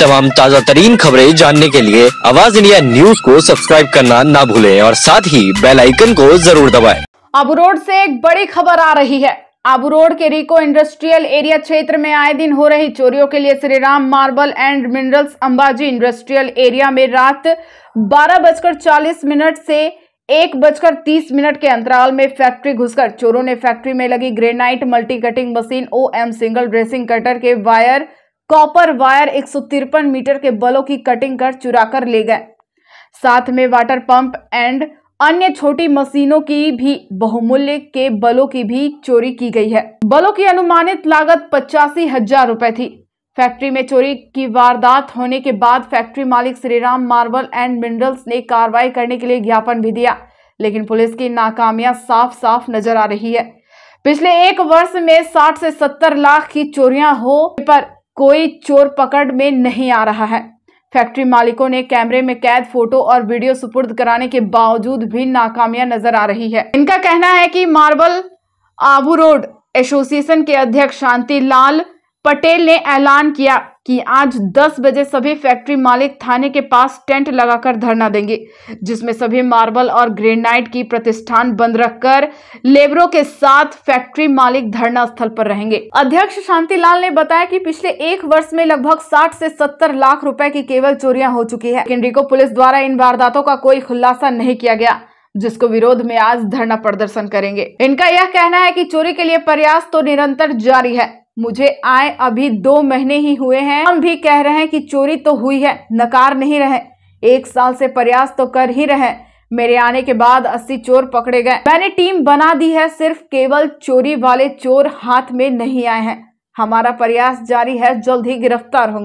तमाम ताज़ा तरीन खबरें जानने के लिए आवाज इंडिया न्यूज को सब्सक्राइब करना ना भूले और साथ ही बेल आइकन को जरूर दबाए अब रोड ऐसी एक बड़ी खबर आ रही है आबू रोड के रिको इंडस्ट्रियल एरिया क्षेत्र में आए दिन हो रही चोरियों के लिए Shriram marble and minerals Ambaji industrial area में रात बारह बजकर चालीस मिनट से एक बजकर तीस मिनट के अंतराल में फैक्ट्री घुसकर चोरों ने फैक्ट्री में लगी granite multi cutting machine O M single dressing cutter के वायर कॉपर वायर एक मीटर के बलों की कटिंग कर चुरा कर ले गए साथ में वाटर पंप एंड अन्य छोटी मशीनों की भी बहुमूल्य के बलों की भी चोरी की गई है बलों की अनुमानित लागत पचासी हजार रुपए थी फैक्ट्री में चोरी की वारदात होने के बाद फैक्ट्री मालिक श्रीराम मार्बल एंड मिनरल्स ने कार्रवाई करने के लिए ज्ञापन भी दिया लेकिन पुलिस की नाकामियां साफ साफ नजर आ रही है पिछले एक वर्ष में 60 से 70 लाख की चोरियां हो पर कोई चोर पकड़ में नहीं आ रहा है फैक्ट्री मालिकों ने कैमरे में कैद फोटो और वीडियो सुपुर्द कराने के बावजूद भी नाकामिया नजर आ रही है इनका कहना है कि मार्बल आबू रोड एसोसिएशन के अध्यक्ष शांति लाल पटेल ने ऐलान किया कि आज 10 बजे सभी फैक्ट्री मालिक थाने के पास टेंट लगाकर धरना देंगे जिसमें सभी मार्बल और ग्रेनाइट की प्रतिष्ठान बंद रखकर लेबरों के साथ फैक्ट्री मालिक धरना स्थल पर रहेंगे अध्यक्ष शांतिलाल ने बताया कि पिछले एक वर्ष में लगभग 60 से 70 लाख रुपए की केवल चोरियां हो चुकी है केंद्रीय पुलिस द्वारा इन वारदातों का कोई खुलासा नहीं किया गया जिसको विरोध में आज धरना प्रदर्शन करेंगे इनका यह कहना है कि चोरी के लिए प्रयास तो निरंतर जारी है मुझे आए अभी दो महीने ही हुए हैं हम भी कह रहे हैं कि चोरी तो हुई है नकार नहीं रहे एक साल से प्रयास तो कर ही रहे मेरे आने के बाद अस्सी चोर पकड़े गए मैंने टीम बना दी है सिर्फ केवल चोरी वाले चोर हाथ में नहीं आए हैं हमारा प्रयास जारी है जल्द ही गिरफ्तार होंगे